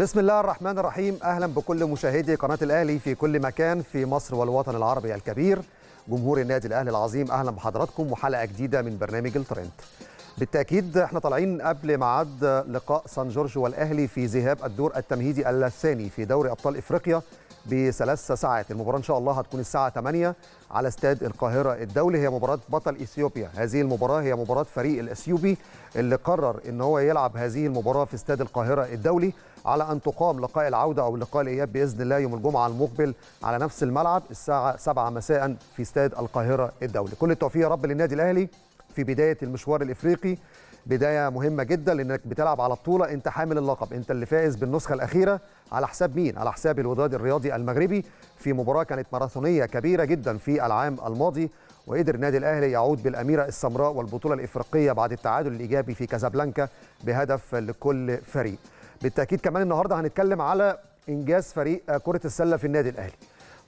بسم الله الرحمن الرحيم اهلا بكل مشاهدي قناه الاهلي في كل مكان في مصر والوطن العربي الكبير جمهور النادي الاهلي العظيم اهلا بحضراتكم وحلقه جديده من برنامج الترند بالتاكيد احنا طالعين قبل ميعاد لقاء سان جورج والاهلي في ذهاب الدور التمهيدي الثاني في دوري ابطال افريقيا بثلاث ساعات المباراة إن شاء الله هتكون الساعة 8 على استاد القاهرة الدولي هي مباراة بطل إثيوبيا هذه المباراة هي مباراة فريق الأثيوبي اللي قرر إن هو يلعب هذه المباراة في استاد القاهرة الدولي على أن تقام لقاء العودة أو لقاء الإياب بإذن الله يوم الجمعة المقبل على نفس الملعب الساعة 7 مساء في استاد القاهرة الدولي كل التوفيق يا رب للنادي الأهلي في بداية المشوار الإفريقي بدايه مهمه جدا لانك بتلعب على بطوله انت حامل اللقب انت اللي فائز بالنسخه الاخيره على حساب مين على حساب الوداد الرياضي المغربي في مباراه كانت ماراثونيه كبيره جدا في العام الماضي وقدر النادي الاهلي يعود بالاميره السمراء والبطوله الافريقيه بعد التعادل الايجابي في كازابلانكا بهدف لكل فريق بالتاكيد كمان النهارده هنتكلم على انجاز فريق كره السله في النادي الاهلي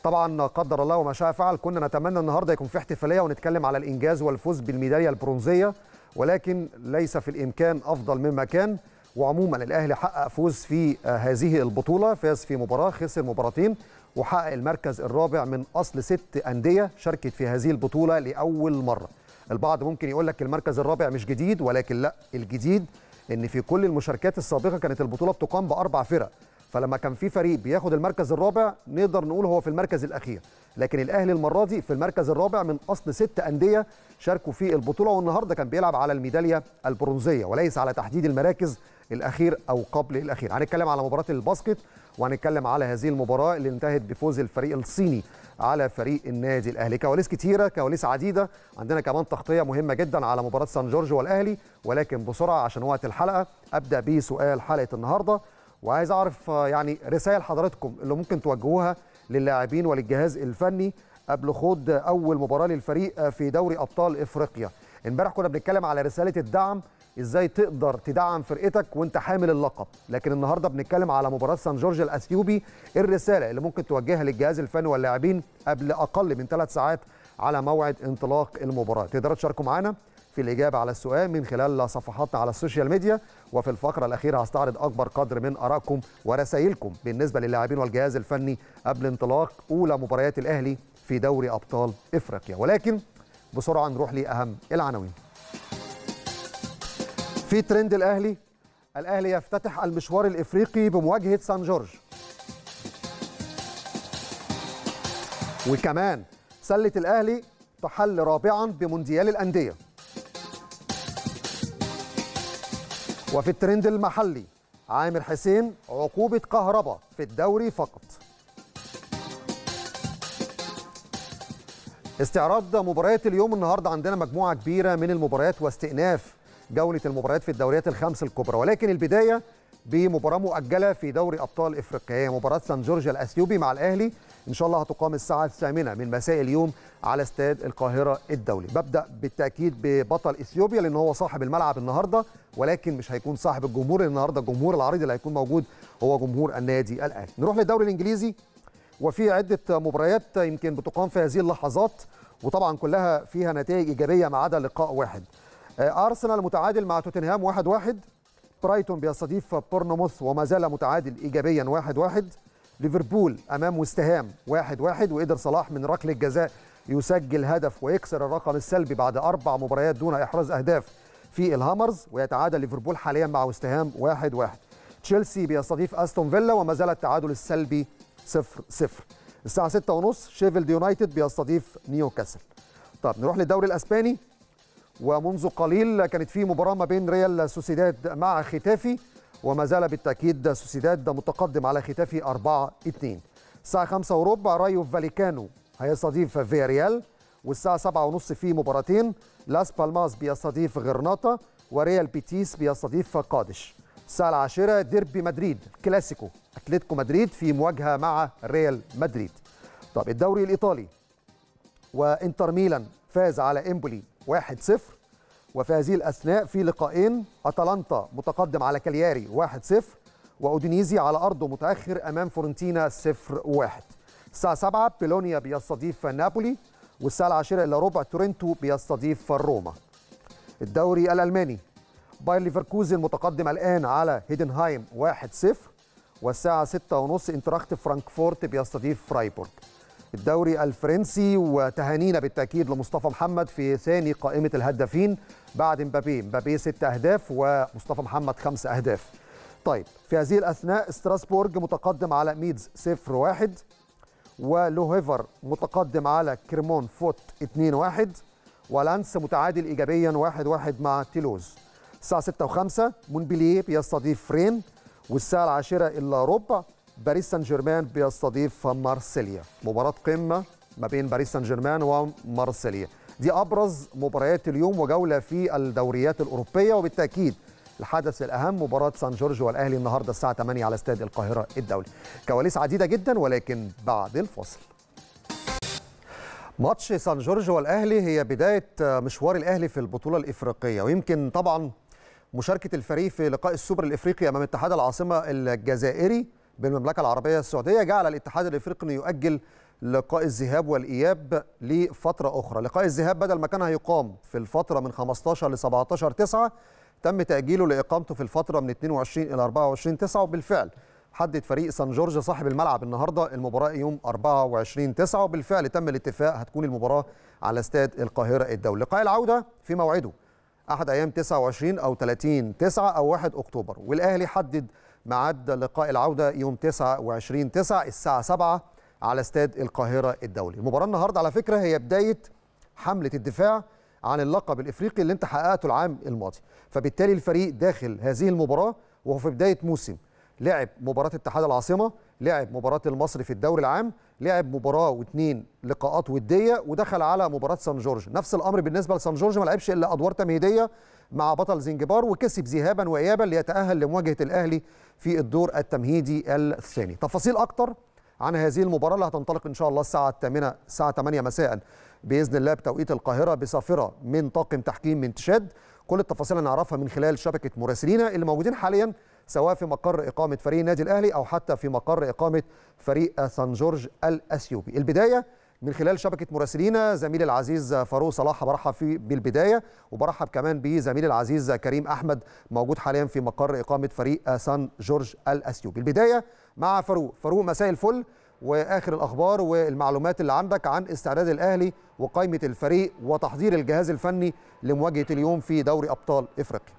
طبعا قدر الله وما شاء فعل كنا نتمنى النهارده يكون في احتفاليه ونتكلم على الانجاز والفوز بالميداليه البرونزيه ولكن ليس في الإمكان أفضل مما كان وعموما الأهلي حقق فوز في آه، هذه البطولة فاز في مباراة خسر مباراتين وحقق المركز الرابع من أصل ست أندية شاركت في هذه البطولة لأول مرة البعض ممكن يقول لك المركز الرابع مش جديد ولكن لا الجديد ان في كل المشاركات السابقه كانت البطوله بتقام باربع فرق فلما كان في فريق بياخد المركز الرابع نقدر نقول هو في المركز الاخير لكن الاهلي المره دي في المركز الرابع من اصل ست انديه شاركوا في البطوله والنهارده كان بيلعب على الميداليه البرونزيه وليس على تحديد المراكز الاخير او قبل الاخير هنتكلم على مباراه الباسكت وهنتكلم على هذه المباراه اللي انتهت بفوز الفريق الصيني على فريق النادي الاهلي كواليس كتيره كواليس عديده عندنا كمان تغطيه مهمه جدا على مباراه سان جورج والاهلي ولكن بسرعه عشان وقت الحلقه ابدا بسؤال حلقه النهارده وعايز اعرف آه، يعني رسائل حضراتكم اللي ممكن توجهوها للاعبين وللجهاز الفني قبل خوض اول مباراه للفريق آه، في دوري ابطال افريقيا امبارح كنا بنتكلم على رساله الدعم ازاي تقدر تدعم فرقتك وانت حامل اللقب لكن النهارده بنتكلم على مباراه سان جورج الاثيوبي إيه الرساله اللي ممكن توجهها للجهاز الفني واللاعبين قبل اقل من ثلاث ساعات على موعد انطلاق المباراه تقدروا تشاركوا معانا في الإجابة على السؤال من خلال صفحاتنا على السوشيال ميديا وفي الفقرة الأخيرة هستعرض أكبر قدر من آرائكم ورسائلكم بالنسبة للاعبين والجهاز الفني قبل انطلاق أولى مباريات الأهلي في دوري أبطال إفريقيا ولكن بسرعة نروح لأهم العناوين في ترند الأهلي الأهلي يفتتح المشوار الإفريقي بمواجهة سان جورج وكمان سلة الأهلي تحل رابعا بمونديال الأندية وفي الترند المحلي عامر حسين عقوبة كهربا في الدوري فقط استعراض مباريات اليوم النهاردة عندنا مجموعة كبيرة من المباريات واستئناف جولة المباريات في الدوريات الخمس الكبرى ولكن البداية بمباراة مؤجلة في دوري أبطال إفريقيا هي مباراة سان جورج الأثيوبي مع الأهلي إن شاء الله هتقام الساعة الثامنة من مساء اليوم على استاد القاهرة الدولي ببدأ بالتأكيد ببطل إثيوبيا لأن هو صاحب الملعب النهاردة ولكن مش هيكون صاحب الجمهور النهاردة الجمهور العريض اللي هيكون موجود هو جمهور النادي الأهلي نروح للدوري الإنجليزي وفي عدة مباريات يمكن بتقام في هذه اللحظات وطبعا كلها فيها نتائج إيجابية ما عدا لقاء واحد آه، أرسنال متعادل مع توتنهام 1-1 برايتون بيستضيف بورنموث وما زال متعادل إيجابيا 1-1 ليفربول امام وستهام 1-1 واحد واحد وقدر صلاح من ركله الجزاء يسجل هدف ويكسر الرقم السلبي بعد اربع مباريات دون احراز اهداف في الهامرز ويتعادل ليفربول حاليا مع وستهام 1-1 واحد واحد. تشيلسي بيستضيف استون فيلا وما زال التعادل السلبي 0 0 الساعه 6:30 شيفيلد يونايتد بيستضيف نيوكاسل طب نروح للدوري الاسباني ومنذ قليل كانت في مباراه ما بين ريال سوسيداد مع ختافي وما زال بالتأكيد سوسيداد متقدم على ختافي 4-2 الساعة 5 وربع رايو فاليكانو هيستضيف فياريال والساعة 7 ونص في مباراتين لاس بالماس بيستضيف غرناطة وريال بيتيس بيستضيف قادش الساعة العاشرة ديربي مدريد كلاسيكو أتلتيكو مدريد في مواجهة مع ريال مدريد طب الدوري الإيطالي وإنتر ميلان فاز على إمبولي 1-0 وفي هذه الأثناء في لقائين أتلانتا متقدم على كالياري 1-0 وأودينيزي على أرضه متأخر أمام فورنتينا 0-1 الساعة 7 بيلونيا بيستضيف نابولي والساعة العاشرة إلا ربع تورنتو بيستضيف روما الدوري الألماني باير ليفركوزن متقدم الآن على هيدنهايم 1-0 والساعة 6:30 انتراخت فرانكفورت بيستضيف فرايبورغ الدوري الفرنسي وتهانينا بالتأكيد لمصطفى محمد في ثاني قائمة الهدافين بعد مبابي مبابي ست أهداف ومصطفى محمد خمس أهداف طيب في هذه الأثناء ستراسبورج متقدم على ميدز 0 1 ولوهيفر متقدم على كريمون فوت 2 1 ولانس متعادل إيجابيا 1 1 مع تيلوز الساعة 6 و5 مونبلييه بيستضيف رين والساعة العاشرة إلا ربع باريس سان جيرمان بيستضيف مارسيليا مباراة قمة ما بين باريس سان جيرمان ومارسيليا دي أبرز مباريات اليوم وجولة في الدوريات الأوروبية وبالتأكيد الحدث الأهم مباراة سان جورج والأهلي النهاردة الساعة 8 على استاد القاهرة الدولي كواليس عديدة جدا ولكن بعد الفاصل ماتش سان جورج والأهلي هي بداية مشوار الأهلي في البطولة الإفريقية ويمكن طبعا مشاركة الفريق في لقاء السوبر الإفريقي أمام اتحاد العاصمة الجزائري بالمملكة العربية السعودية جعل الاتحاد الإفريقي يؤجل لقاء الذهاب والإياب لفترة أخرى لقاء الذهاب بدل ما كان هيقام في الفترة من 15 ل 17 9 تم تأجيله لإقامته في الفترة من 22 إلى 24 9 وبالفعل حدد فريق سان جورج صاحب الملعب النهارده المباراه يوم 24 9 وبالفعل تم الاتفاق هتكون المباراه على استاد القاهره الدولي لقاء العوده في موعده احد ايام 29 او 30 9 او 1 اكتوبر والاهلي حدد ميعاد لقاء العوده يوم 29 9 الساعه 7 على استاد القاهرة الدولي المباراة النهاردة على فكرة هي بداية حملة الدفاع عن اللقب الإفريقي اللي انت حققته العام الماضي فبالتالي الفريق داخل هذه المباراة وهو في بداية موسم لعب مباراة اتحاد العاصمة لعب مباراة المصري في الدوري العام لعب مباراة واثنين لقاءات ودية ودخل على مباراة سان جورج نفس الأمر بالنسبة لسان جورج ما لعبش إلا أدوار تمهيدية مع بطل زنجبار وكسب ذهابا وإيابا ليتأهل لمواجهة الأهلي في الدور التمهيدي الثاني تفاصيل أكتر عن هذه المباراه اللي هتنطلق ان شاء الله الساعه 8 الساعه 8 مساء باذن الله بتوقيت القاهره بصافره من طاقم تحكيم من تشاد كل التفاصيل هنعرفها من خلال شبكه مراسلينا اللي موجودين حاليا سواء في مقر اقامه فريق النادي الاهلي او حتى في مقر اقامه فريق سان جورج الاثيوبي البدايه من خلال شبكه مراسلينا زميلي العزيز فاروق صلاح برحب فيه بالبدايه وبرحب كمان بزميلي العزيز كريم احمد موجود حاليا في مقر اقامه فريق سان جورج الاثيوبي البدايه مع فاروق فاروق مساء الفل واخر الاخبار والمعلومات اللي عندك عن استعداد الاهلي وقائمه الفريق وتحضير الجهاز الفني لمواجهه اليوم في دوري ابطال افريقيا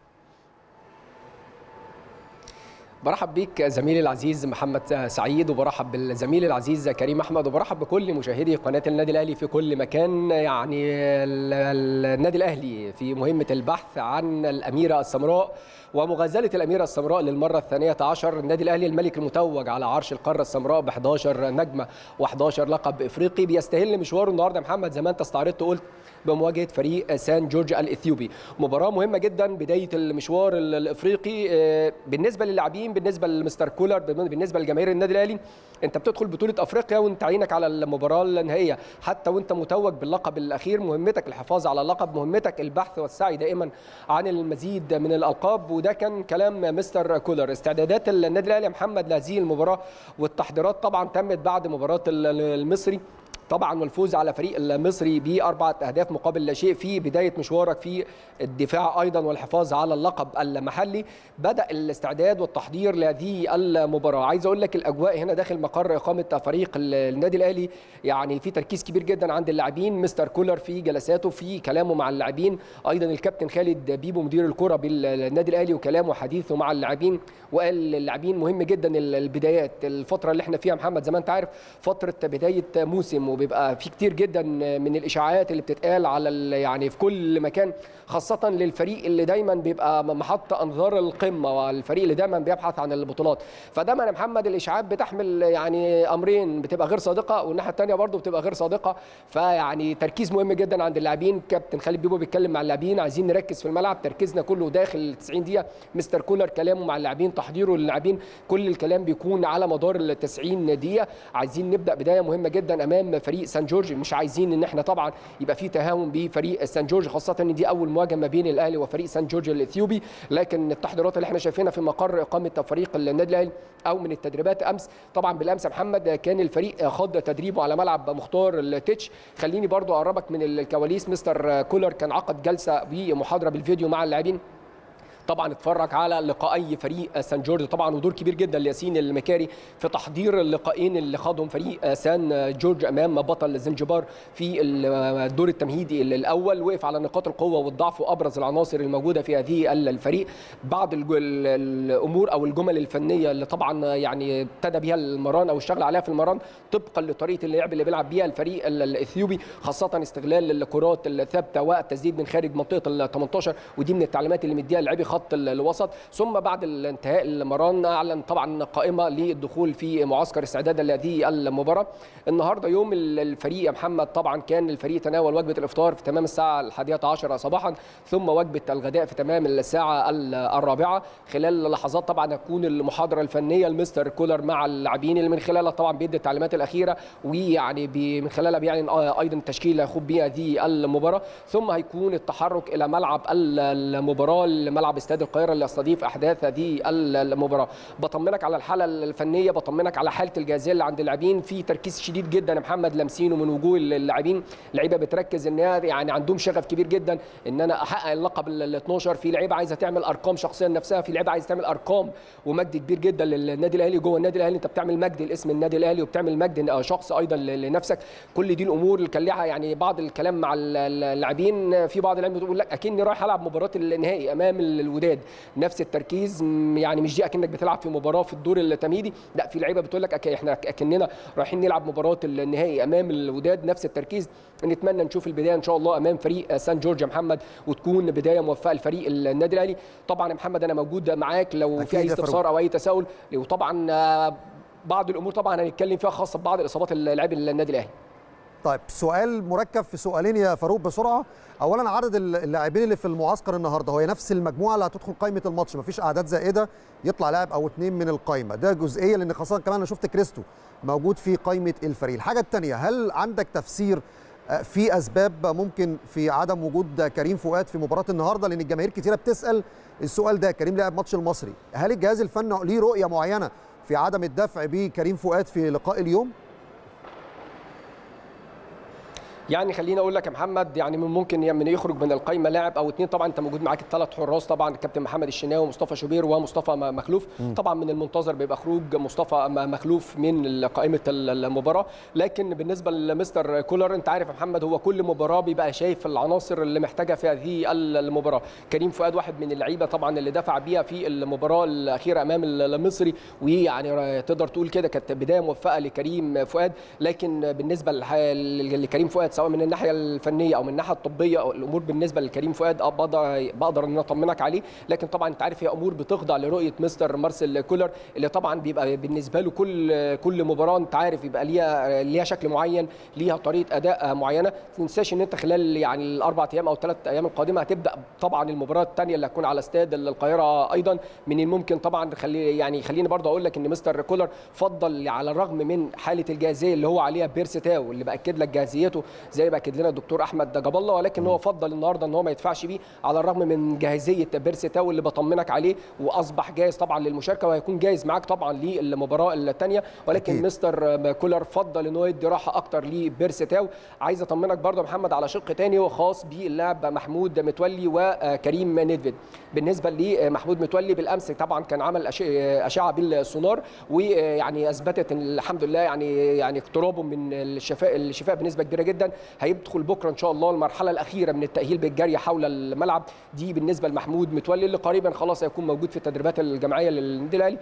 برحب بيك زميلي العزيز محمد سعيد وبرحب بالزميل العزيز كريم احمد وبرحب بكل مشاهدي قناه النادي الاهلي في كل مكان يعني النادي الاهلي في مهمه البحث عن الاميره السمراء ومغازله الاميره السمراء للمره الثانيه عشر النادي الاهلي الملك المتوج على عرش القاره السمراء ب 11 نجمه و11 لقب افريقي بيستهل مشواره النهارده محمد زمان انت استعرضت وقلت بمواجهه فريق سان جورج الاثيوبي مباراه مهمه جدا بدايه المشوار الافريقي آه، بالنسبه للاعبين بالنسبه لمستر كولر بالنسبه لجماهير النادي الاهلي انت بتدخل بطوله افريقيا وانت عينك على المباراه النهائيه حتى وانت متوج باللقب الاخير مهمتك الحفاظ على اللقب مهمتك البحث والسعي دائما عن المزيد من الالقاب وده كان كلام مستر كولر استعدادات النادي الاهلي محمد لهذه المباراه والتحضيرات طبعا تمت بعد مباراه المصري طبعا والفوز على فريق المصري باربعه اهداف مقابل لا شيء في بدايه مشوارك في الدفاع ايضا والحفاظ على اللقب المحلي بدا الاستعداد والتحضير لهذه المباراه عايز اقول لك الاجواء هنا داخل مقر اقامه فريق النادي الاهلي يعني في تركيز كبير جدا عند اللاعبين مستر كولر في جلساته في كلامه مع اللاعبين ايضا الكابتن خالد بيبو مدير الكره بالنادي الاهلي وكلامه وحديثه مع اللاعبين وقال للاعبين مهم جدا البدايات الفتره اللي احنا فيها محمد زي ما انت عارف فتره بدايه موسم وبيبقى في كتير جدا من الاشاعات اللي بتتقال على يعني في كل مكان خاصه للفريق اللي دايما بيبقى محط انظار القمه والفريق اللي دايما بيبحث عن البطولات فدايما يا محمد الاشاعات بتحمل يعني امرين بتبقى غير صادقه والناحيه الثانيه برضو بتبقى غير صادقه فيعني تركيز مهم جدا عند اللاعبين كابتن خالد بيبو بيتكلم مع اللاعبين عايزين نركز في الملعب تركيزنا كله داخل 90 دقيقه مستر كولر كلامه مع اللاعبين تحضيره للاعبين كل الكلام بيكون على مدار ال 90 دقيقه عايزين نبدا بدايه مهمه جدا امام فريق سان جورج مش عايزين ان احنا طبعا يبقى في تهاون بفريق سان جورج خاصه ان دي اول مواجهه ما بين الاهلي وفريق سان جورج الاثيوبي لكن التحضيرات اللي احنا شايفينها في مقر اقامه فريق النادي الاهلي او من التدريبات امس طبعا بالامس يا محمد كان الفريق خض تدريبه على ملعب مختار التتش خليني برضو اقربك من الكواليس مستر كولر كان عقد جلسه بمحاضره بالفيديو مع اللاعبين طبعا اتفرج على لقائي فريق سان جورج طبعا ودور كبير جدا لياسين المكاري في تحضير اللقائين اللي خاضهم فريق سان جورج امام بطل زنجبار في الدور التمهيدي الاول وقف على نقاط القوه والضعف وابرز العناصر الموجوده في هذه الفريق بعض الامور او الجمل الفنيه اللي طبعا يعني ابتدى بها المران او الشغل عليها في المران طبقا لطريقه اللعب اللي بيلعب بيها الفريق الاثيوبي خاصه استغلال الكرات الثابته والتسديد من خارج منطقه ال 18 ودي من التعليمات اللي مديها اللاعبي خط الوسط ثم بعد الانتهاء المران اعلن طبعا قائمه للدخول في معسكر استعداد لهذه المباراه النهارده يوم الفريق يا محمد طبعا كان الفريق تناول وجبه الافطار في تمام الساعه الحادية عشرة صباحا ثم وجبه الغداء في تمام الساعه الرابعه خلال لحظات طبعا هتكون المحاضره الفنيه المستر كولر مع اللاعبين اللي من خلالها طبعا بيدي التعليمات الاخيره ويعني من خلالها بيعلن ايضا التشكيله اللي هيخوض بيها هذه المباراه ثم هيكون التحرك الى ملعب المباراه لملعب استاد القاهره اللي يستضيف احداث هذه المباراه بطمنك على الحاله الفنيه بطمنك على حاله الجاهزيه اللي عند اللاعبين في تركيز شديد جدا محمد لمسين ومن وجوه اللاعبين لعيبه بتركز ان يعني عندهم شغف كبير جدا ان انا احقق اللقب ال 12 في لعيبه عايزه تعمل ارقام شخصيه لنفسها في لعيبه عايزه تعمل ارقام ومجد كبير جدا للنادي الاهلي جوه النادي الاهلي انت بتعمل مجد لاسم النادي الاهلي وبتعمل مجد آه، شخص ايضا لنفسك كل دي الامور اللي كان لها يعني بعض الكلام مع اللاعبين في بعض اللاعبين بتقول لك اكني رايح العب مباراه النهائي امام الوداد نفس التركيز يعني مش دي اكنك بتلعب في مباراه في الدور التمهيدي لا في لعيبه بتقول لك احنا اكننا رايحين نلعب مباراه النهائي امام الوداد نفس التركيز نتمنى نشوف البدايه ان شاء الله امام فريق سان جورج يا محمد وتكون بدايه موفقه لفريق النادي الاهلي طبعا يا محمد انا موجود معاك لو في اي استفسار او اي تساؤل وطبعا آه، بعض الامور طبعا هنتكلم فيها خاصه ببعض الاصابات اللاعبين النادي الاهلي طيب سؤال مركب في سؤالين يا فاروق بسرعه اولا عدد اللاعبين اللي في المعسكر النهارده هو نفس المجموعه اللي هتدخل قائمه الماتش مفيش اعداد زائده يطلع لاعب او اثنين من القائمه ده جزئيه لان خاصه كمان انا شفت كريستو موجود في قائمه الفريق الحاجه الثانيه هل عندك تفسير آه، في اسباب ممكن في عدم وجود كريم فؤاد في مباراه النهارده لان الجماهير كتيره بتسال السؤال ده كريم لعب ماتش المصري هل الجهاز الفني ليه رؤيه معينه في عدم الدفع بكريم فؤاد في لقاء اليوم يعني خليني اقول لك يا محمد يعني من ممكن يعني من يخرج من القايمه لاعب او اثنين طبعا انت موجود معاك الثلاث حراس طبعا الكابتن محمد الشناوي ومصطفى شوبير ومصطفى مخلوف م. طبعا من المنتظر بيبقى خروج مصطفى مخلوف من قائمه المباراه لكن بالنسبه لمستر كولر انت عارف يا محمد هو كل مباراه بيبقى شايف العناصر اللي محتاجها في هذه المباراه كريم فؤاد واحد من اللعيبه طبعا اللي دفع بيها في المباراه الاخيره امام المصري ويعني تقدر تقول كده كانت بدايه موفقه لكريم فؤاد لكن بالنسبه لكريم فؤاد سواء من الناحيه الفنيه او من الناحيه الطبيه الامور بالنسبه لكريم فؤاد اه بقدر بقدر ان اطمنك عليه لكن طبعا انت عارف هي امور بتخضع لرؤيه مستر مارسيل كولر اللي طبعا بيبقى بالنسبه له كل كل مباراه انت عارف يبقى ليها ليها شكل معين ليها طريقه اداء معينه ما تنساش ان انت خلال يعني الاربع ايام او ثلاث ايام القادمه هتبدا طبعا المباراه الثانيه اللي هتكون على استاد القاهره ايضا من الممكن طبعا خلي يعني خليني برضه اقول لك ان مستر كولر فضل على الرغم من حاله الجاهزيه اللي هو عليها تاو اللي باكد لك جاهزيته زي ما اكد لنا الدكتور احمد جاب الله ولكن هو فضل النهارده ان هو ما يدفعش بيه على الرغم من جاهزيه بيرسي تاو اللي بطمنك عليه واصبح جاهز طبعا للمشاركه وهيكون جاهز معاك طبعا للمباراه الثانيه ولكن أكيد. مستر كولر فضل ان هو يدي راحه اكتر لبيرسي تاو عايز اطمنك برده محمد على شق ثاني وخاص باللاعب محمود متولي وكريم نيدفيد بالنسبه لمحمود متولي بالامس طبعا كان عمل اشعه بالسونار ويعني اثبتت الحمد لله يعني يعني اقترابه من الشفاء الشفاء بنسبه كبيره جدا هيدخل بكره ان شاء الله المرحله الاخيره من التاهيل بالجري حول الملعب دي بالنسبه لمحمود متولي اللي قريبا خلاص هيكون موجود في التدريبات الجماعيه للنادي الاهلي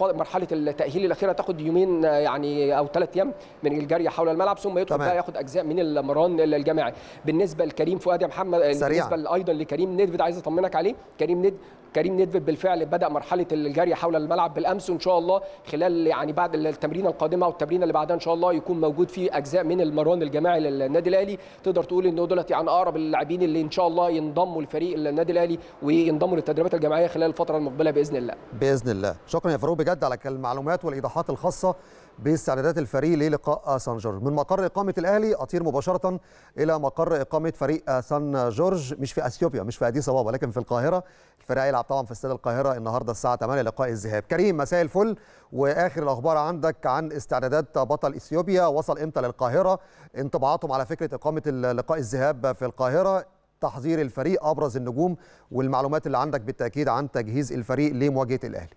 مرحله التاهيل الاخيره تاخد يومين يعني او ثلاث ايام من الجري حول الملعب ثم يدخل بقى ياخد اجزاء من المران الجماعي بالنسبه لكريم فؤاد يا محمد سريع. بالنسبه ايضا لكريم ندفد عايز اطمنك عليه كريم ندفد كريم ندفد بالفعل بدا مرحله الجري حول الملعب بالامس وان شاء الله خلال يعني بعد التمرين القادمه والتمرين اللي بعدها ان شاء الله يكون موجود فيه اجزاء من المران الجماعي للنادي الاهلي تقدر تقول انه دولت يعني اقرب اللاعبين اللي ان شاء الله ينضموا لفريق النادي الاهلي وينضموا للتدريبات الجماعيه خلال الفتره المقبله باذن الله باذن الله شكرا يا فاروق بجد على المعلومات والايضاحات الخاصه باستعدادات الفريق للقاء سان جورج من مقر إقامة الأهلي أطير مباشرة إلى مقر إقامة فريق سان جورج مش في أثيوبيا مش في أديس أبابا لكن في القاهرة الفريق هيلعب طبعا في استاد القاهرة النهاردة الساعة 8 لقاء الذهاب كريم مساء الفل وآخر الأخبار عندك عن استعدادات بطل إثيوبيا وصل إمتى للقاهرة انطباعاتهم على فكرة إقامة لقاء الذهاب في القاهرة تحضير الفريق ابرز النجوم والمعلومات اللي عندك بالتاكيد عن تجهيز الفريق لمواجهه الاهلي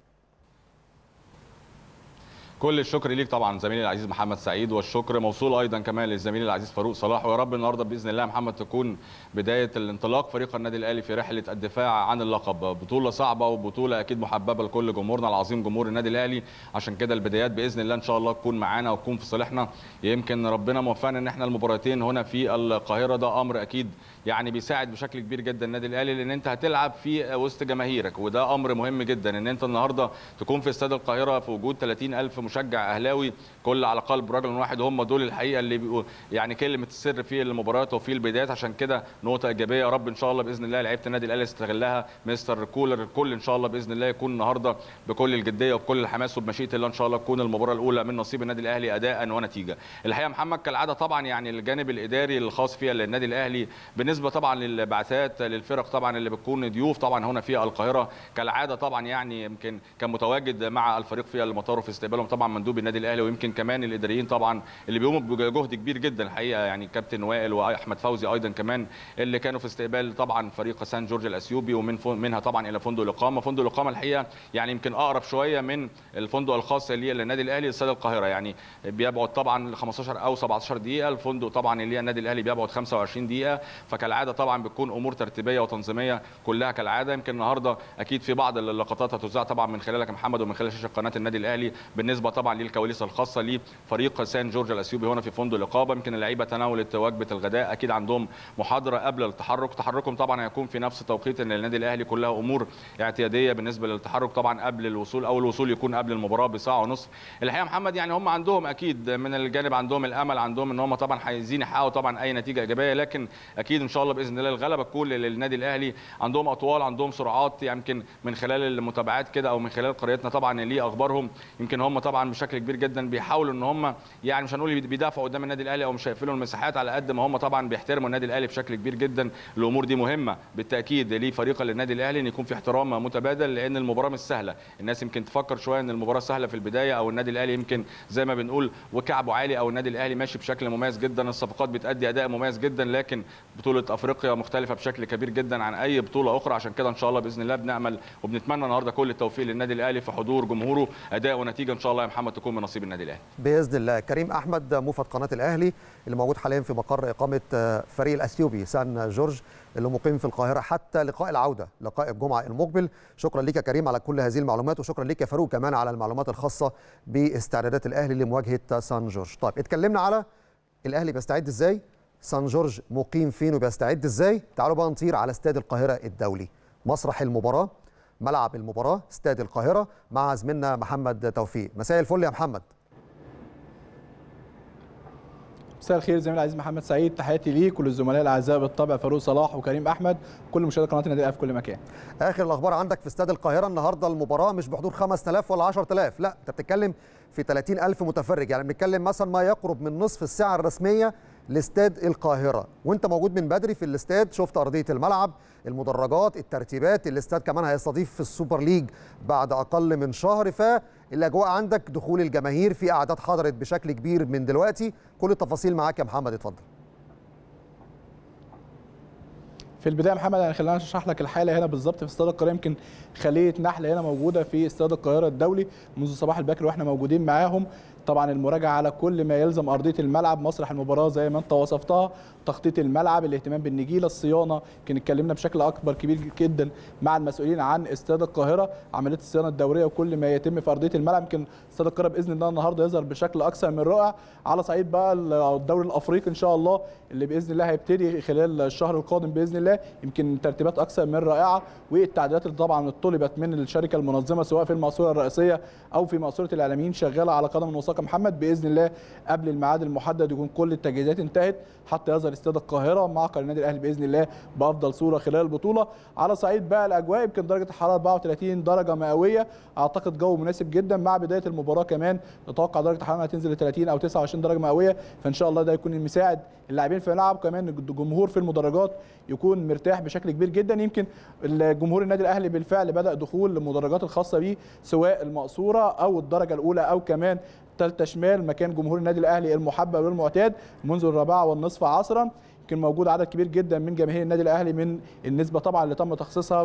كل الشكر ليك طبعا زميلي العزيز محمد سعيد والشكر موصول ايضا كمان للزميل العزيز فاروق صلاح ويا رب النهارده باذن الله محمد تكون بدايه الانطلاق فريق النادي الاهلي في رحله الدفاع عن اللقب بطوله صعبه وبطوله اكيد محببه لكل جمهورنا العظيم جمهور النادي الاهلي عشان كده البدايات باذن الله ان شاء الله تكون معانا وتكون في صالحنا يمكن ربنا موفقنا ان احنا المباراتين هنا في القاهره ده امر اكيد يعني بيساعد بشكل كبير جدا النادي الاهلي لان انت هتلعب في وسط جماهيرك وده امر مهم جدا ان انت النهارده تكون في استاد القاهره في وجود 30000 مشجع اهلاوي كل على قلب رجل واحد هم دول الحقيقه اللي بيبقوا يعني كلمه السر في المباريات وفي البدايات عشان كده نقطه ايجابيه يا رب ان شاء الله باذن الله لعيبه النادي الاهلي استغلها مستر كولر الكل ان شاء الله باذن الله يكون النهارده بكل الجديه وبكل الحماس وبمشيئه الله ان شاء الله تكون المباراه الاولى من نصيب النادي الاهلي اداء ونتيجه الحقيقه محمد كالعاده طبعا يعني الجانب الاداري الخاص فيها للنادي الاهلي بالنسبه بالنسبه طبعا للبعثات للفرق طبعا اللي بتكون ضيوف طبعا هنا في القاهره كالعاده طبعا يعني يمكن كان متواجد مع الفريق في المطار وفي استقبالهم طبعا مندوب النادي الاهلي ويمكن كمان الاداريين طبعا اللي بيقوموا بجهد كبير جدا الحقيقه يعني كابتن وائل واحمد فوزي ايضا كمان اللي كانوا في استقبال طبعا فريق سان جورج الاثيوبي ومن منها طبعا الى فندق الاقامه فندق الاقامه الحقيقه يعني يمكن اقرب شويه من الفندق الخاص اللي للنادي الاهلي استاد القاهره يعني بيبعد طبعا 15 او 17 دقيقه الفندق طبعا اللي النادي الاهلي بيبعد 25 دقيقه فكالعاده طبعا بتكون امور ترتيبيه وتنظيميه كلها كالعاده يمكن النهارده اكيد في بعض اللقطات هتذاع طبعا من خلالك محمد ومن خلال شاشه قناه النادي الاهلي بالنسبه طبعا للكواليس الخاصه لفريق سان جورج الاثيوبي هنا في فندق الاقامه يمكن اللعيبه تناولت وجبه الغداء اكيد عندهم محاضره قبل التحرك تحركهم طبعا هيكون في نفس توقيت ان النادي الاهلي كلها امور اعتياديه بالنسبه للتحرك طبعا قبل الوصول او الوصول يكون قبل المباراه بساعه ونص الحقيقه محمد يعني هم عندهم اكيد من الجانب عندهم الامل عندهم ان هم طبعا عايزين يحققوا طبعا اي نتيجه ايجابيه لكن اكيد شاء الله باذن الله الغلبه الكل للنادي الاهلي عندهم اطوال عندهم سرعات يمكن من خلال المتابعات كده او من خلال قريتنا طبعا اللي اخبارهم يمكن هم طبعا بشكل كبير جدا بيحاولوا ان هم يعني مش هنقول بيدافعوا قدام النادي الاهلي او مش هيقفلوا المساحات على قد ما هم طبعا بيحترموا النادي الاهلي بشكل كبير جدا الامور دي مهمه بالتاكيد لفريق للنادي الاهلي ان يكون في احترام متبادل لان المباراه مش سهله الناس يمكن تفكر شويه ان المباراه سهله في البدايه او النادي الاهلي يمكن زي ما بنقول وكعبه عالي او النادي الاهلي ماشي بشكل مميز جدا الصفقات بتادي اداء مميز جدا لكن بطوله بطوله افريقيا مختلفه بشكل كبير جدا عن اي بطوله اخرى عشان كده ان شاء الله باذن الله بنامل وبنتمنى النهارده كل التوفيق للنادي الاهلي في حضور جمهوره اداء ونتيجه ان شاء الله يا محمد تكون من نصيب النادي الاهلي باذن الله كريم احمد موفد قناه الاهلي اللي موجود حاليا في مقر اقامه آه، فريق الاثيوبي سان جورج اللي مقيم في القاهره حتى لقاء العوده لقاء الجمعه المقبل شكرا لك يا كريم على كل هذه المعلومات وشكرا لك يا فاروق كمان على المعلومات الخاصه باستعدادات الاهلي لمواجهه سان جورج طيب اتكلمنا على الاهلي بيستعد ازاي سان جورج مقيم فين وبيستعد ازاي تعالوا بقى نطير على استاد القاهره الدولي مسرح المباراه ملعب المباراه استاد القاهره مع زميلنا محمد توفيق مساء الفل يا محمد مساء الخير زميل العزيز محمد سعيد تحياتي ليك وللزملاء الاعزاء بالطبع فاروق صلاح وكريم احمد وكل مشاهدي قناه النادي الاهلي في كل مكان. اخر الاخبار عندك في استاد القاهره النهارده المباراه مش بحضور 5000 ولا 10000 لا انت بتتكلم في 30000 متفرج يعني بنتكلم مثلا ما يقرب من نصف الساعه الرسميه لاستاد القاهره وانت موجود من بدري في الاستاد شفت ارضيه الملعب المدرجات الترتيبات الاستاد كمان هيستضيف في السوبر ليج بعد اقل من شهر فالاجواء عندك دخول الجماهير في اعداد حضرت بشكل كبير من دلوقتي كل التفاصيل معاك يا محمد اتفضل في البدايه محمد انا يعني خلينا اشرح لك الحاله هنا بالظبط في استاد القاهره يمكن خليه نحله هنا موجوده في استاد القاهره الدولي منذ الصباح الباكر واحنا موجودين معاهم طبعا المراجعه على كل ما يلزم ارضيه الملعب مسرح المباراه زي ما انت وصفتها تخطيط الملعب الاهتمام بالنجيله الصيانه يمكن اتكلمنا بشكل اكبر كبير جدا مع المسؤولين عن استاد القاهره عمليه الصيانه الدوريه وكل ما يتم في ارضيه الملعب يمكن استاد القاهره باذن الله النهارده يظهر بشكل اكثر من رائع على صعيد بقى الدوري الافريقي ان شاء الله اللي باذن الله هيبتدي خلال الشهر القادم باذن الله يمكن ترتيبات اكثر من رائعه والتعديلات اللي طبعا طلبت من الشركه المنظمه سواء في المقصوره الرئيسيه او في مقصوره الاعلاميين شغاله على قدم وساق الملقب محمد باذن الله قبل الميعاد المحدد يكون كل التجهيزات انتهت حتى يظهر استاد القاهره معقل النادي الاهلي باذن الله بافضل صوره خلال البطوله على صعيد بقى الاجواء يمكن درجه الحراره 34 درجه مئويه اعتقد جو مناسب جدا مع بدايه المباراه كمان نتوقع درجه الحراره هتنزل ل 30 او 29 درجه مئويه فان شاء الله ده يكون مساعد اللاعبين في الملعب كمان الجمهور في المدرجات يكون مرتاح بشكل كبير جدا يمكن جمهور النادي الاهلي بالفعل بدا دخول للمدرجات الخاصه بيه سواء المقصوره او الدرجه الاولى او كمان الثالثه شمال مكان جمهور النادي الاهلي المحبب والمعتاد منذ الرابعه والنصف عصرا كان موجود عدد كبير جدا من جماهير النادي الاهلي من النسبه طبعا اللي تم تخصيصها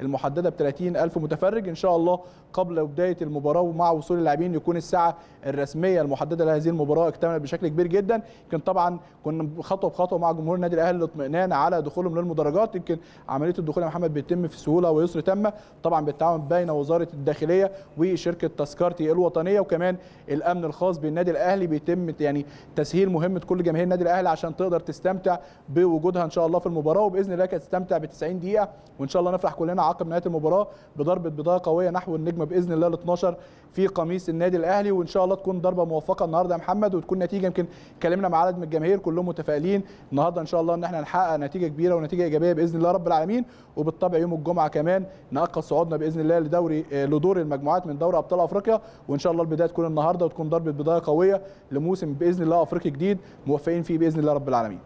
والمحدده ب 30000 متفرج ان شاء الله قبل بدايه المباراه ومع وصول اللاعبين يكون الساعه الرسميه المحدده لهذه المباراه اكتملت بشكل كبير جدا يمكن طبعا كنا خطوه بخطوه مع جمهور النادي الاهلي للاطمئنان على دخولهم للمدرجات يمكن عمليه الدخول يا محمد بيتم في سهوله ويسر تامه طبعا بالتعاون بين وزاره الداخليه وشركه تذكرتي الوطنيه وكمان الامن الخاص بالنادي الاهلي بيتم يعني تسهيل مهمه كل جماهير النادي الاهلي عشان تقدر تستمتع بوجودها ان شاء الله في المباراه وباذن الله كانت تستمتع ب 90 دقيقه وان شاء الله نفرح كلنا عقب نهايه المباراه بضربه بضايه قويه نحو النجمه باذن الله ال 12 في قميص النادي الاهلي وان شاء الله تكون ضربه موفقه النهارده يا محمد وتكون نتيجه يمكن كلمنا مع عدد من الجماهير كلهم متفائلين النهارده ان شاء الله ان احنا نحقق نتيجه كبيره ونتيجه ايجابيه باذن الله رب العالمين وبالطبع يوم الجمعه كمان ناقص صعودنا باذن الله لدوري آه، لدور المجموعات من دوري ابطال افريقيا وان شاء الله البدايه تكون النهارده وتكون ضربه بدايه قويه لموسم باذن الله افريقي جديد موفقين فيه باذن الله رب العالمين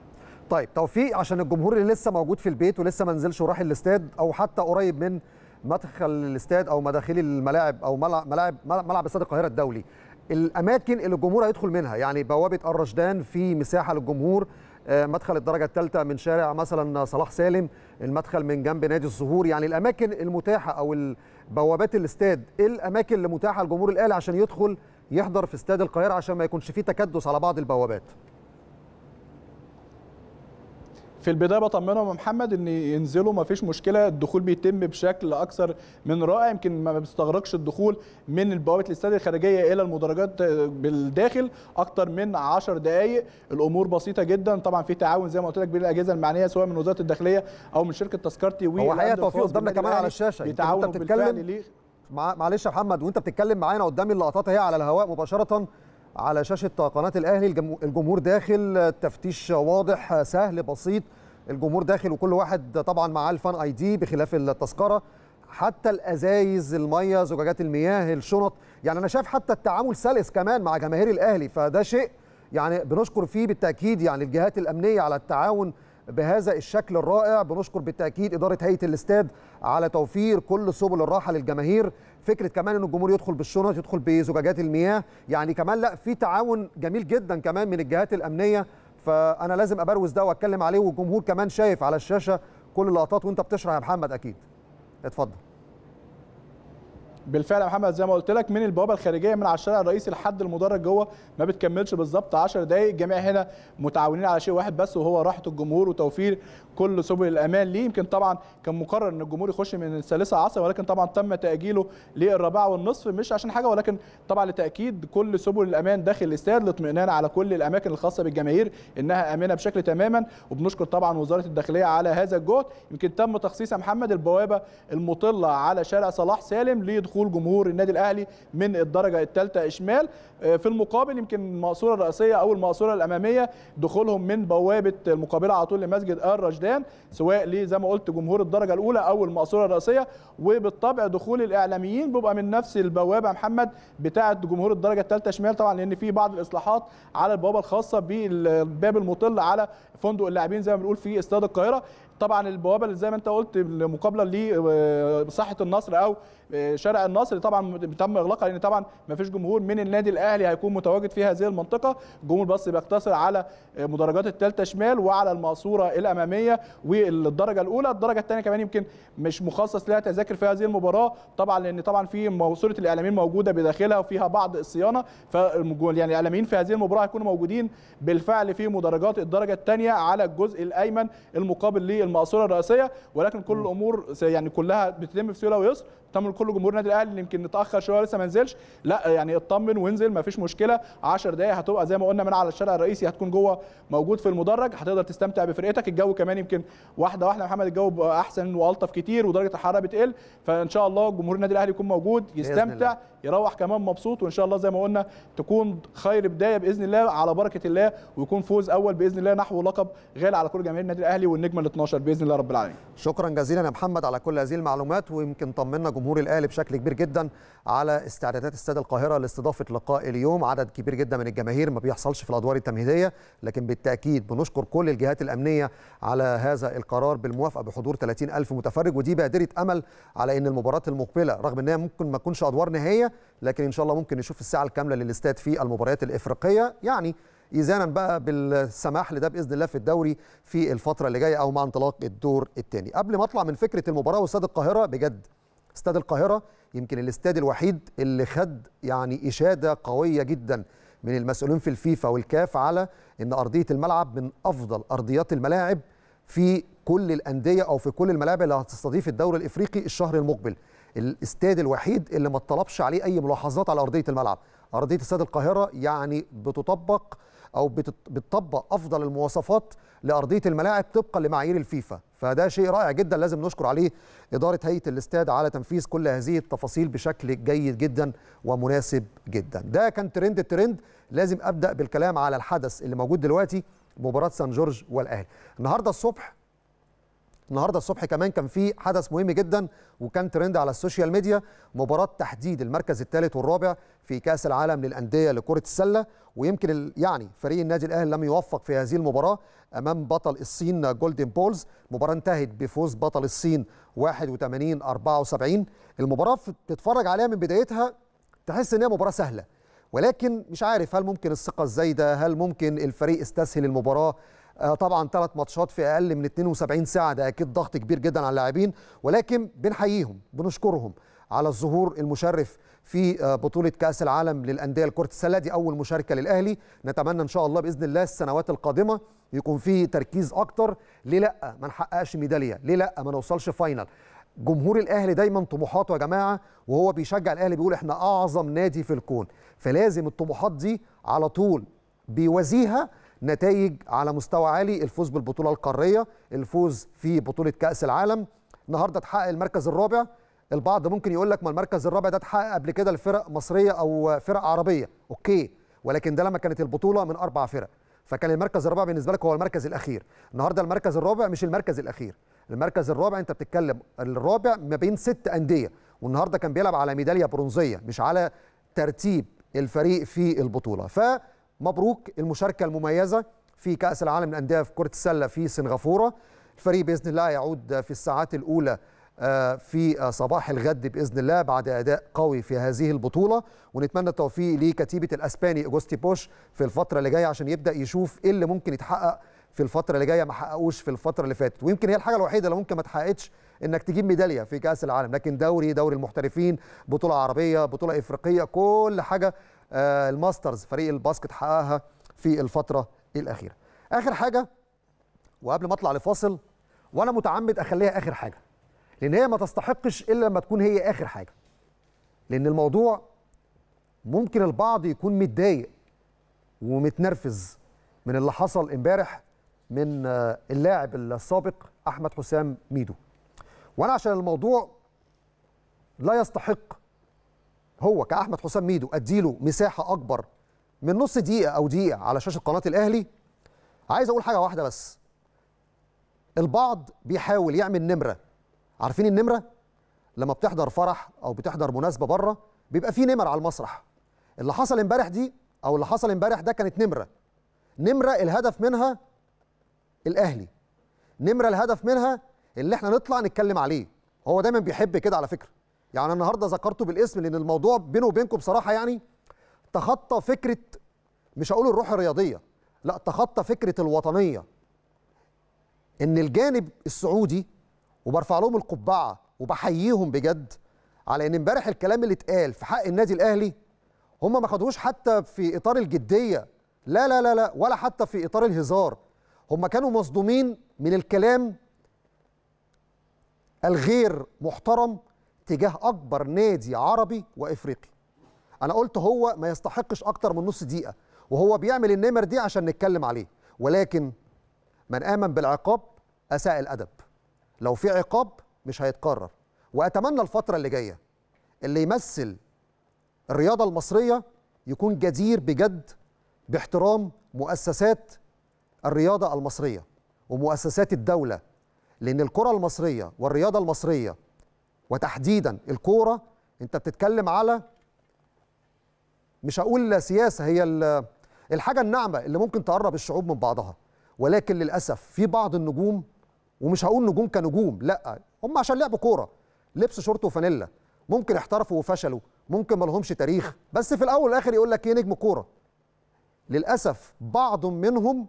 طيب توفيق عشان الجمهور اللي لسه موجود في البيت ولسه ما نزلش وراح الاستاد او حتى قريب من مدخل الاستاد او مداخل الملاعب او ملاعب ملعب استاد القاهره الدولي الاماكن اللي الجمهور هيدخل منها يعني بوابه الرشدان في مساحه للجمهور آه، مدخل الدرجه الثالثه من شارع مثلا صلاح سالم المدخل من جنب نادي الزهور يعني الاماكن المتاحه او بوابات الاستاد ايه الاماكن اللي متاحه للجمهور الاهلي عشان يدخل يحضر في استاد القاهره عشان ما يكونش فيه تكدس على بعض البوابات في البدايه بطمنهم يا محمد ان ينزلوا ما فيش مشكله الدخول بيتم بشكل اكثر من رائع يمكن ما بيستغرقش الدخول من البوابه الاستاد الخارجيه الى المدرجات بالداخل اكثر من 10 دقائق الامور بسيطه جدا طبعا في تعاون زي ما قلت لك بين الاجهزه المعنيه سواء من وزاره الداخليه او من شركه تذكرتي و هو حقيقه توفيق قدامنا كمان على الشاشه بيتعاونوا بالفعل ليه معلش يا محمد وانت بتتكلم معانا قدامي اللقطات اهي على الهواء مباشره على شاشة قناة الأهلي الجمهور داخل تفتيش واضح سهل بسيط الجمهور داخل وكل واحد طبعا معاه الفان اي دي بخلاف التذكرة حتى الازايز الميه زجاجات المياه الشنط يعني انا شايف حتى التعامل سلس كمان مع جماهير الاهلي فده شيء يعني بنشكر فيه بالتاكيد يعني الجهات الامنيه على التعاون بهذا الشكل الرائع بنشكر بالتاكيد اداره هيئه الاستاد على توفير كل سبل الراحه للجماهير فكره كمان ان الجمهور يدخل بالشنط يدخل بزجاجات المياه يعني كمان لا في تعاون جميل جدا كمان من الجهات الامنيه فانا لازم ابروز ده واتكلم عليه والجمهور كمان شايف على الشاشه كل اللقطات وانت بتشرح يا محمد اكيد اتفضل بالفعل يا محمد زي ما قلت لك من البوابه الخارجيه من على الشارع الرئيسي لحد المدرج جوه ما بتكملش بالظبط 10 دقائق الجميع هنا متعاونين على شيء واحد بس وهو راحه الجمهور وتوفير كل سبل الامان ليه يمكن طبعا كان مقرر ان الجمهور يخش من الثالثه عصر ولكن طبعا تم تاجيله للرابعه والنصف مش عشان حاجه ولكن طبعا لتاكيد كل سبل الامان داخل الاستاد لاطمئنان على كل الاماكن الخاصه بالجماهير انها امنه بشكل تماما وبنشكر طبعا وزاره الداخليه على هذا الجهد يمكن تم تخصيص محمد البوابه المطله على شارع صلاح سالم ليدخل دخول جمهور النادي الاهلي من الدرجه الثالثه شمال آه، في المقابل يمكن المقصوره الرئيسيه او المقصوره الاماميه دخولهم من بوابه المقابله على طول لمسجد ال رشدان سواء لي زي ما قلت جمهور الدرجه الاولى او المقصوره الرئيسيه وبالطبع دخول الاعلاميين بيبقى من نفس البوابه محمد بتاعه جمهور الدرجه الثالثه شمال طبعا لان في بعض الاصلاحات على البوابه الخاصه بالباب المطل على فندق اللاعبين زي ما بنقول في استاد القاهره طبعا البوابه اللي زي ما انت قلت مقابله لصحه آه، النصر او شارع النصر طبعا تم اغلاقها لان طبعا ما فيش جمهور من النادي الاهلي هيكون متواجد في هذه المنطقه الجمهور بس بيقتصر على مدرجات الثالثه شمال وعلى الماسوره الاماميه والدرجه الاولى الدرجه الثانيه كمان يمكن مش مخصص لها تذاكر في هذه المباراه طبعا لان طبعا في ماسوره الاعلاميين موجوده بداخلها وفيها بعض الصيانه ف يعني الاعلاميين في هذه المباراه هيكونوا موجودين بالفعل في مدرجات الدرجه الثانيه على الجزء الايمن المقابل للماسوره الرئيسيه ولكن كل الامور يعني كلها بتتم في ويسر اطمن كل جمهور النادي الاهلي يمكن نتاخر شويه لسه ما نزلش لا يعني اطمن وانزل ما فيش مشكله 10 دقائق هتبقى زي ما قلنا من على الشارع الرئيسي هتكون جوه موجود في المدرج هتقدر تستمتع بفرقتك الجو كمان يمكن واحده واحده محمد الجو احسن والطف كتير ودرجه الحراره بتقل فان شاء الله جمهور النادي الاهلي يكون موجود يستمتع يروح كمان مبسوط وان شاء الله زي ما قلنا تكون خير بدايه باذن الله على بركه الله ويكون فوز اول باذن الله نحو لقب غالي على كل جماهير النادي الاهلي والنجمه ال 12 باذن الله رب العالمين شكرا جزيلا يا محمد على كل هذه المعلومات ويمكن طمنا جمهور جمهور الاهلي بشكل كبير جدا على استعدادات استاد القاهره لاستضافه لقاء اليوم عدد كبير جدا من الجماهير ما بيحصلش في الادوار التمهيديه لكن بالتاكيد بنشكر كل الجهات الامنيه على هذا القرار بالموافقه بحضور 30 الف متفرج ودي بادره امل على ان المباراه المقبله رغم انها ممكن ما تكونش ادوار نهائيه لكن ان شاء الله ممكن نشوف الساعه الكامله للاستاد في المباريات الافريقيه يعني إذاناً بقى بالسماح لده باذن الله في الدوري في الفتره اللي جايه او مع انطلاق الدور الثاني قبل ما اطلع من فكره المباراه وصاد القاهره بجد استاد القاهره يمكن الاستاد الوحيد اللي خد يعني اشاده قويه جدا من المسؤولين في الفيفا والكاف على ان ارضيه الملعب من افضل ارضيات الملاعب في كل الانديه او في كل الملاعب اللي هتستضيف الدوري الافريقي الشهر المقبل الاستاد الوحيد اللي ما اتطلبش عليه اي ملاحظات على ارضيه الملعب ارضيه استاد القاهره يعني بتطبق او بتطبق افضل المواصفات لارضيه الملاعب طبقا لمعايير الفيفا فده شيء رائع جدا لازم نشكر عليه إدارة هيئة الاستاد على تنفيذ كل هذه التفاصيل بشكل جيد جدا ومناسب جدا ده كان ترند الترند لازم أبدأ بالكلام على الحدث اللي موجود دلوقتي مباراة سان جورج والأهلي النهاردة الصبح النهارده الصبح كمان كان في حدث مهم جدا وكان ترند على السوشيال ميديا مباراه تحديد المركز الثالث والرابع في كاس العالم للانديه لكره السله ويمكن يعني فريق النادي الاهلي لم يوفق في هذه المباراه امام بطل الصين جولدن بولز المباراه انتهت بفوز بطل الصين 81 74 المباراه بتتفرج عليها من بدايتها تحس ان هي مباراه سهله ولكن مش عارف هل ممكن الثقه الزايده هل ممكن الفريق استسهل المباراه آه، طبعا ثلاث ماتشات في اقل من 72 ساعه ده اكيد ضغط كبير جدا على اللاعبين ولكن بنحييهم بنشكرهم على الظهور المشرف في آه، بطولة كأس العالم للأندية لكرة السلة دي أول مشاركة للأهلي نتمنى إن شاء الله بإذن الله السنوات القادمة يكون في تركيز أكتر ليه لأ ما نحققش ميدالية ليه لأ ما نوصلش فاينل جمهور الاهلي دايما طموحاته يا جماعه وهو بيشجع الاهلي بيقول احنا اعظم نادي في الكون فلازم الطموحات دي على طول بيوازيها نتائج على مستوى عالي الفوز بالبطوله القاريه الفوز في بطوله كاس العالم النهارده تحقق المركز الرابع البعض ممكن يقول لك ما المركز الرابع ده اتحقق قبل كده لفرق مصريه او فرق عربيه اوكي ولكن ده لما كانت البطوله من اربع فرق فكان المركز الرابع بالنسبه لك هو المركز الاخير النهارده المركز الرابع مش المركز الاخير المركز الرابع انت بتتكلم الرابع ما بين ست انديه والنهارده كان بيلعب على ميداليه برونزيه مش على ترتيب الفريق في البطوله ف مبروك المشاركة المميزة في كأس العالم للأندية في كرة السلة في سنغافورة الفريق بإذن الله يعود في الساعات الأولى آه، في آه، صباح الغد باذن الله بعد اداء قوي في هذه البطوله ونتمنى التوفيق لكتيبه الاسباني اجوستي بوش في الفتره اللي جايه عشان يبدا يشوف ايه اللي ممكن يتحقق في الفتره اللي جايه ما حققوش في الفتره اللي فاتت ويمكن هي الحاجه الوحيده اللي ممكن ما تحققتش انك تجيب ميداليه في كاس العالم لكن دوري دوري المحترفين بطوله عربيه بطوله افريقيه كل حاجه آه، الماسترز فريق الباسكت حققها في الفتره الاخيره اخر حاجه وقبل ما اطلع لفاصل وانا متعمد اخليها اخر حاجه لان هي ما تستحقش الا لما تكون هي اخر حاجه لان الموضوع ممكن البعض يكون متضايق ومتنرفز من اللي حصل امبارح من آه، اللاعب السابق احمد حسام ميدو وانا عشان الموضوع لا يستحق هو كأحمد حسام ميدو أديله مساحة أكبر من نص دقيقة أو دقيقة على شاشة قناة الأهلي عايز أقول حاجة واحدة بس البعض بيحاول يعمل نمرة عارفين النمرة؟ لما بتحضر فرح أو بتحضر مناسبة بره بيبقى في نمر على المسرح اللي حصل امبارح دي أو اللي حصل امبارح ده كانت نمرة نمرة الهدف منها الأهلي نمرة الهدف منها اللي احنا نطلع نتكلم عليه هو دايما بيحب كده على فكره يعني النهارده ذكرته بالاسم لان الموضوع بينه وبينكم بصراحه يعني تخطى فكره مش هقول الروح الرياضيه لا تخطى فكره الوطنيه ان الجانب السعودي وبرفع لهم القبعه وبحييهم بجد على ان امبارح الكلام اللي اتقال في حق النادي الاهلي هم ما خدوهوش حتى في اطار الجديه لا لا لا لا ولا حتى في اطار الهزار هم كانوا مصدومين من الكلام الغير محترم تجاه اكبر نادي عربي وافريقي انا قلت هو ما يستحقش اكتر من نص دقيقه وهو بيعمل النمر دي عشان نتكلم عليه ولكن من امن بالعقاب اساء الادب لو في عقاب مش هيتكرر واتمنى الفتره اللي جايه اللي يمثل الرياضه المصريه يكون جدير بجد باحترام مؤسسات الرياضه المصريه ومؤسسات الدوله لان الكره المصريه والرياضه المصريه وتحديدا الكوره انت بتتكلم على مش هقول سياسه هي الحاجه الناعمه اللي ممكن تقرب الشعوب من بعضها ولكن للاسف في بعض النجوم ومش هقول نجوم كنجوم لا هم عشان لعبوا كوره لبس شورت وفانيلا ممكن احترفوا وفشلوا ممكن ما لهمش تاريخ بس في الاول والاخر يقول لك ايه نجم كوره للاسف بعض منهم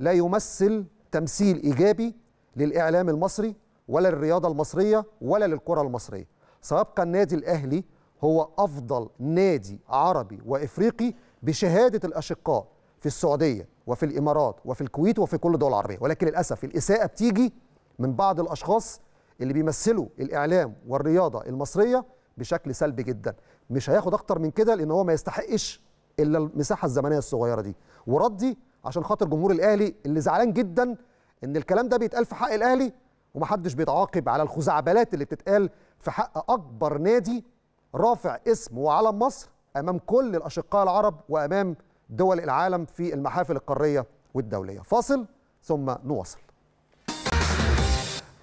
لا يمثل تمثيل ايجابي للاعلام المصري ولا للرياضة المصرية ولا للكرة المصرية سيبقى النادي الأهلي هو أفضل نادي عربي وإفريقي بشهادة الأشقاء في السعودية وفي الإمارات وفي الكويت وفي كل الدول العربية ولكن للأسف الإساءة بتيجي من بعض الأشخاص اللي بيمثلوا الإعلام والرياضة المصرية بشكل سلبي جدا مش هياخد أكتر من كده لأن هو ما يستحقش إلا المساحة الزمنية الصغيرة دي وردي عشان خاطر جمهور الأهلي اللي زعلان جدا إن الكلام ده بيتقال في حق الأهلي ومحدش بيتعاقب على الخزعبلات اللي بتتقال في حق اكبر نادي رافع اسم وعلم مصر امام كل الاشقاء العرب وامام دول العالم في المحافل القاريه والدوليه فاصل ثم نواصل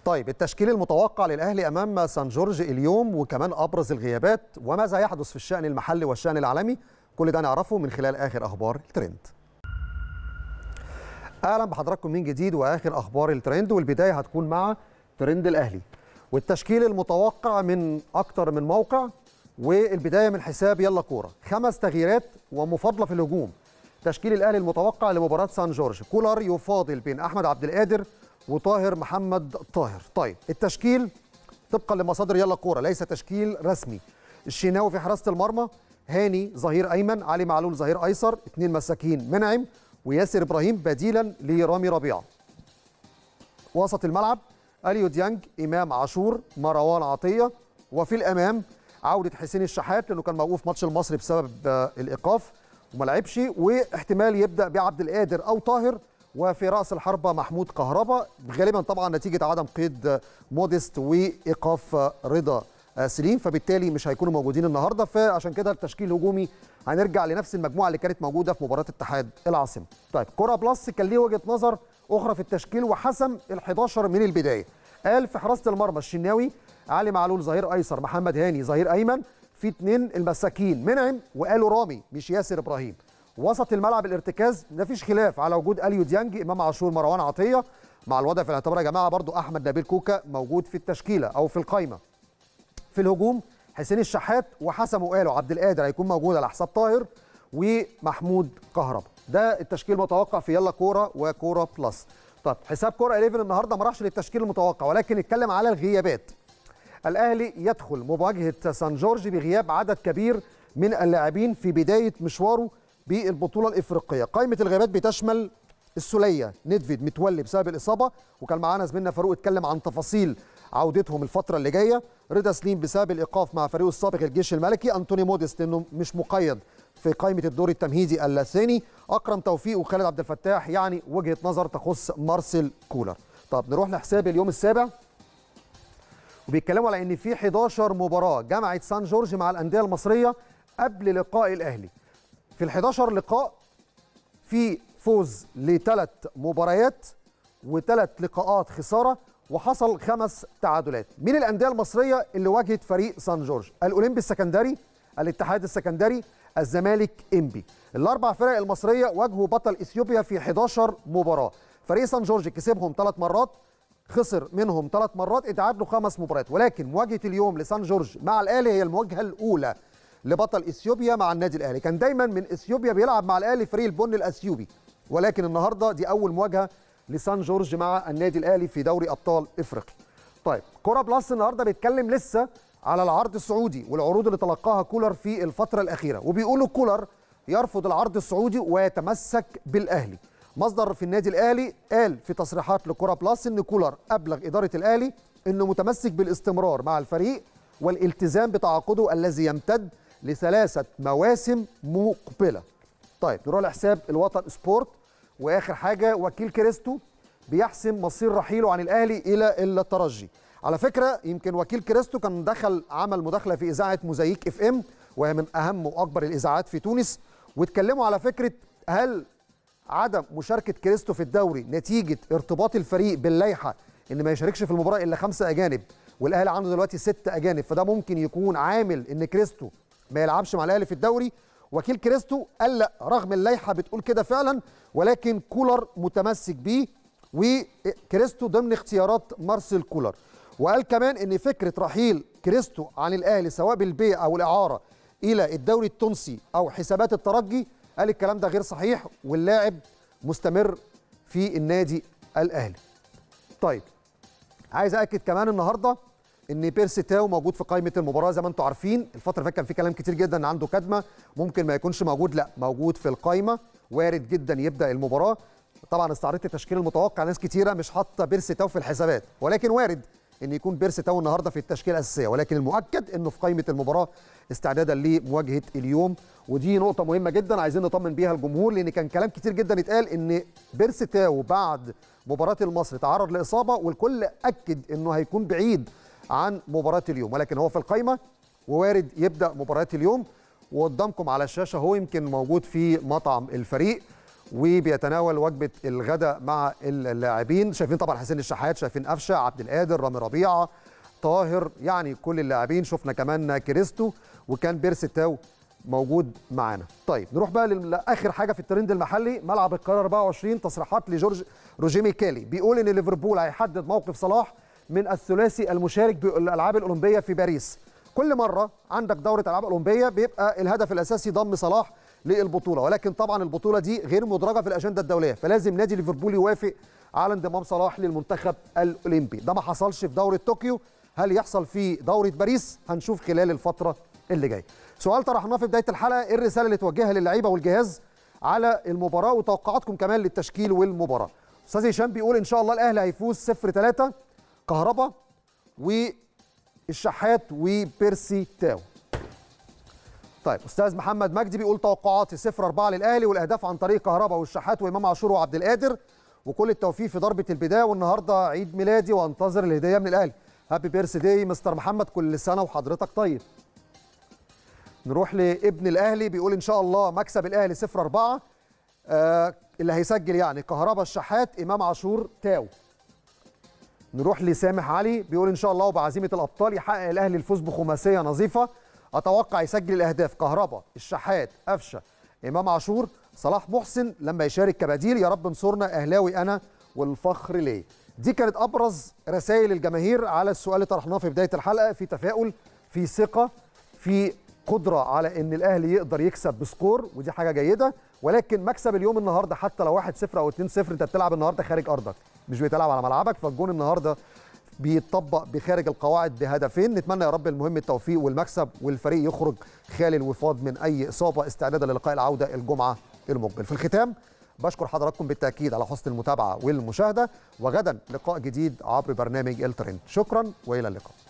طيب التشكيل المتوقع للاهلي امام سان جورج اليوم وكمان ابرز الغيابات وماذا يحدث في الشان المحلي والشان العالمي كل ده نعرفه من خلال اخر اخبار الترند اهلا بحضراتكم من جديد واخر اخبار الترند والبدايه هتكون مع ترند الاهلي والتشكيل المتوقع من اكتر من موقع والبدايه من حساب يلا كوره خمس تغييرات ومفاضله في الهجوم تشكيل الاهلي المتوقع لمباراه سان جورج كولر يفاضل بين احمد عبد القادر وطاهر محمد طاهر طيب التشكيل طبقا لمصادر يلا كوره ليس تشكيل رسمي الشناوي في حراسه المرمى هاني ظهير ايمن علي معلول ظهير ايسر اثنين مساكين منعم وياسر ابراهيم بديلا لرامي ربيعه وسط الملعب اليو ديانج امام عاشور مروان عطيه وفي الامام عوده حسين الشحات لانه كان موقوف ماتش المصري بسبب الايقاف وما لعبش واحتمال يبدا بعبد القادر او طاهر وفي راس الحربه محمود كهربا غالبا طبعا نتيجه عدم قيد موديست وايقاف رضا آه، سليم فبالتالي مش هيكونوا موجودين النهارده فعشان كده التشكيل الهجومي هنرجع لنفس المجموعه اللي كانت موجوده في مباراه اتحاد العاصمه. طيب كره بلس كان ليه وجهه نظر اخرى في التشكيل وحسم ال11 من البدايه. قال في حراسه المرمى الشناوي علي معلول ظهير ايسر محمد هاني ظهير ايمن في اثنين المساكين منعم وقالوا رامي مش ياسر ابراهيم. وسط الملعب الارتكاز مفيش خلاف على وجود اليو ديانج امام عاشور مروان عطيه مع الوضع في الاعتبار يا جماعه برضو احمد نبيل كوكا موجود في التشكيله او في القايمه في الهجوم حسين الشحات وحسن وقالوا عبد القادر هيكون موجود على حساب طاهر ومحمود كهربا ده التشكيل المتوقع في يلا كوره وكوره بلس طب حساب كوره 11 النهارده ما راحش للتشكيل المتوقع ولكن اتكلم على الغيابات الاهلي يدخل مواجهه سان جورج بغياب عدد كبير من اللاعبين في بدايه مشواره بالبطوله الافريقيه قائمه الغيابات بتشمل السوليه نيدفيد متولي بسبب الاصابه وكان معانا زميلنا فاروق اتكلم عن تفاصيل عودتهم الفتره اللي جايه رضا سليم بسبب الايقاف مع فريقه السابق الجيش الملكي انتوني موديست انه مش مقيد في قائمه الدور التمهيدي الثاني اكرم توفيق وخالد عبد الفتاح يعني وجهه نظر تخص مارسيل كولر طب نروح لحساب اليوم السابع وبيتكلموا على ان في 11 مباراه جمعت سان جورج مع الانديه المصريه قبل لقاء الاهلي في ال11 لقاء في فوز لثلاث مباريات وثلاث لقاءات خساره وحصل خمس تعادلات مين الانديه المصريه اللي واجهت فريق سان جورج الاولمبي السكندري الاتحاد السكندري الزمالك انبي الاربع فرق المصريه واجهوا بطل اثيوبيا في 11 مباراه فريق سان جورج كسبهم ثلاث مرات خسر منهم ثلاث مرات اتعادلوا خمس مباريات ولكن مواجهه اليوم لسان جورج مع الاهلي هي المواجهه الاولى لبطل اثيوبيا مع النادي الاهلي كان دايما من اثيوبيا بيلعب مع الاهلي فريق البن الاثيوبي ولكن النهارده دي اول مواجهه لسان جورج مع النادي الاهلي في دوري ابطال افريقيا. طيب كوره بلس النهارده بيتكلم لسه على العرض السعودي والعروض اللي تلقاها كولر في الفتره الاخيره وبيقولوا كولر يرفض العرض السعودي ويتمسك بالاهلي. مصدر في النادي الاهلي قال في تصريحات لكوره بلس ان كولر ابلغ اداره الاهلي انه متمسك بالاستمرار مع الفريق والالتزام بتعاقده الذي يمتد لثلاثه مواسم مقبله. طيب نروح لحساب الوطن سبورت واخر حاجه وكيل كريستو بيحسم مصير رحيله عن الاهلي الى الترجي على فكره يمكن وكيل كريستو كان دخل عمل مداخله في اذاعه موزايك اف ام وهي من اهم واكبر الاذاعات في تونس واتكلموا على فكره هل عدم مشاركه كريستو في الدوري نتيجه ارتباط الفريق باللائحه ان ما يشاركش في المباراه الا خمسه اجانب والاهلي عنده دلوقتي ست اجانب فده ممكن يكون عامل ان كريستو ما يلعبش مع الاهلي في الدوري وكيل كريستو قال لا رغم اللائحه بتقول كده فعلا ولكن كولر متمسك بيه وكريستو ضمن اختيارات مارسيل كولر وقال كمان ان فكره رحيل كريستو عن الاهلي سواء بالبيع او الاعاره الى الدوري التونسي او حسابات الترجي قال الكلام ده غير صحيح واللاعب مستمر في النادي الاهلي. طيب عايز اكد كمان النهارده ان بيرسي تاو موجود في قائمه المباراه زي ما انتم عارفين الفتره اللي كان في كلام كتير جدا ان عنده كدمه ممكن ما يكونش موجود لا موجود في القائمه وارد جدا يبدا المباراه طبعا استعرضت التشكيل المتوقع ناس كتيره مش حاطه بيرسي تاو في الحسابات ولكن وارد ان يكون بيرسي تاو النهارده في التشكيله الاساسيه ولكن المؤكد انه في قائمه المباراه استعدادا لمواجهه اليوم ودي نقطه مهمه جدا عايزين نطمن بيها الجمهور لان كان كلام كتير جدا اتقال ان بيرسي تاو بعد مباراه المصري تعرض لاصابه والكل اكد انه هيكون بعيد عن مباراه اليوم ولكن هو في القايمه ووارد يبدا مباراه اليوم وقدامكم على الشاشه هو يمكن موجود في مطعم الفريق وبيتناول وجبه الغداء مع اللاعبين شايفين طبعا حسين الشحات شايفين قفشه عبد القادر رامي ربيعه طاهر يعني كل اللاعبين شفنا كمان كريستو وكان بيرس تاو موجود معانا طيب نروح بقى لاخر حاجه في الترند المحلي ملعب القرار 24 تصريحات لجورج روجيمي كالي بيقول ان ليفربول هيحدد موقف صلاح من الثلاثي المشارك بالالعاب الاولمبيه في باريس كل مره عندك دوره العاب اولمبيه بيبقى الهدف الاساسي ضم صلاح للبطوله ولكن طبعا البطوله دي غير مدرجه في الاجنده الدوليه فلازم نادي ليفربول يوافق على انضمام صلاح للمنتخب الاولمبي ده ما حصلش في دوره طوكيو هل يحصل في دوره باريس هنشوف خلال الفتره اللي جايه سؤال طرحناه في بدايه الحلقه ايه الرساله اللي توجهها للعيبه والجهاز على المباراه وتوقعاتكم كمان للتشكيل والمباراه استاذ هشام بيقول ان شاء الله الاهلي هيفوز 0 3 كهربا والشحات وبيرسي تاو طيب استاذ محمد مجدي بيقول توقعاتي 0 4 للاهلي والاهداف عن طريق كهربا والشحات وامام عاشور وعبد القادر وكل التوفيق في ضربه البدايه والنهارده عيد ميلادي وانتظر الهديه من الاهلي هابي بيرسي داي مستر محمد كل سنه وحضرتك طيب نروح لابن الاهلي بيقول ان شاء الله مكسب الاهلي 0 4 آه اللي هيسجل يعني كهربا الشحات امام عاشور تاو نروح لسامح علي بيقول ان شاء الله وبعزيمه الابطال يحقق الاهلي الفوز بخماسيه نظيفه اتوقع يسجل الاهداف كهربا الشحات قفشه امام عاشور صلاح محسن لما يشارك كبديل يا رب انصرنا اهلاوي انا والفخر ليه دي كانت ابرز رسائل الجماهير على السؤال اللي طرحناه في بدايه الحلقه في تفاؤل في ثقه في قدره على ان الاهلي يقدر يكسب بسكور ودي حاجه جيده ولكن مكسب اليوم النهارده حتى لو 1-0 او 2-0 انت بتلعب النهارده خارج ارضك مش بتلعب على ملعبك فالجون النهارده بيتطبق بخارج القواعد بهدفين نتمنى يا رب المهم التوفيق والمكسب والفريق يخرج خالي الوفاض من اي اصابه استعدادا للقاء العوده الجمعه المقبل في الختام بشكر حضراتكم بالتاكيد على حسن المتابعه والمشاهده وغدا لقاء جديد عبر برنامج الترند شكرا والى اللقاء